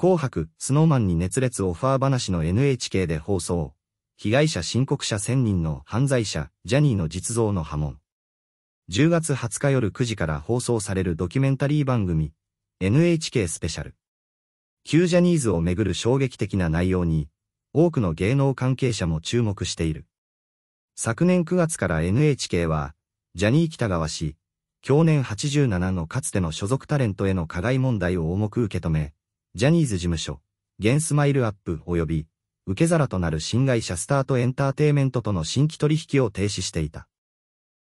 紅白、スノーマンに熱烈オファー話の NHK で放送。被害者申告者1000人の犯罪者、ジャニーの実像の波紋。10月20日夜9時から放送されるドキュメンタリー番組、NHK スペシャル。旧ジャニーズをめぐる衝撃的な内容に、多くの芸能関係者も注目している。昨年9月から NHK は、ジャニー北川氏、去年87のかつての所属タレントへの加害問題を重く受け止め、ジャニーズ事務所、ゲンスマイルアップ及び、受け皿となる新会社スタートエンターテイメントとの新規取引を停止していた。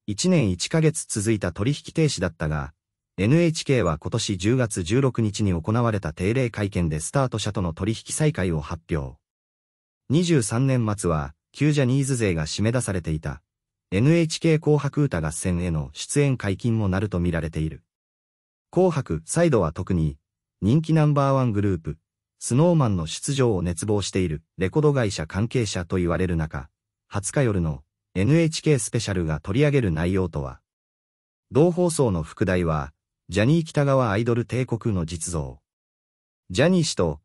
1年1ヶ月続いた取引停止だったが、NHK は今年10月16日に行われた定例会見でスタート社との取引再開を発表。23年末は、旧ジャニーズ勢が締め出されていた、NHK 紅白歌合戦への出演解禁もなると見られている。紅白、サイドは特に、人気ナンバーワングループ、スノーマンの出場を熱望しているレコード会社関係者と言われる中、20日夜の NHK スペシャルが取り上げる内容とは、同放送の副題は、ジャニー北川アイドル帝国の実像。ジャニー氏と、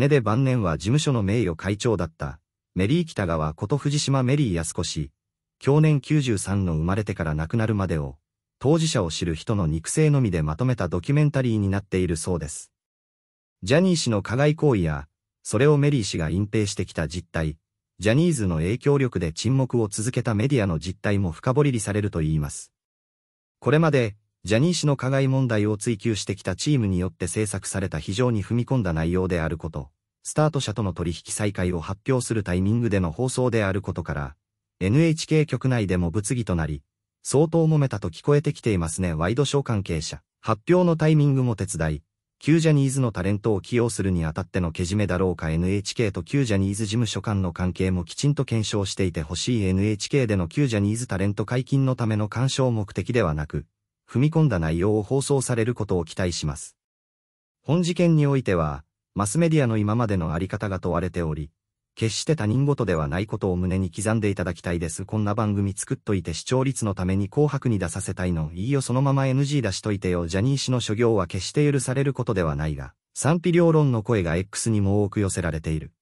姉で晩年は事務所の名誉会長だった、メリー北川こと藤島メリー安子氏、去年93の生まれてから亡くなるまでを、当事者を知る人の肉声のみでまとめたドキュメンタリーになっているそうです。ジャニー氏の加害行為や、それをメリー氏が隠蔽してきた実態、ジャニーズの影響力で沈黙を続けたメディアの実態も深掘りされるといいます。これまで、ジャニー氏の加害問題を追求してきたチームによって制作された非常に踏み込んだ内容であること、スタート社との取引再開を発表するタイミングでの放送であることから、NHK 局内でも物議となり、相当揉めたと聞こえてきていますね、ワイドショー関係者。発表のタイミングも手伝い、旧ジャニーズのタレントを起用するにあたってのけじめだろうか NHK と旧ジャニーズ事務所間の関係もきちんと検証していてほしい NHK での旧ジャニーズタレント解禁のための干渉目的ではなく、踏み込んだ内容を放送されることを期待します。本事件においては、マスメディアの今までのあり方が問われており、決して他人事ではないことを胸に刻んでいただきたいです。こんな番組作っといて視聴率のために紅白に出させたいの。いいよそのまま NG 出しといてよ。ジャニー氏の所業は決して許されることではないが、賛否両論の声が X にも多く寄せられている。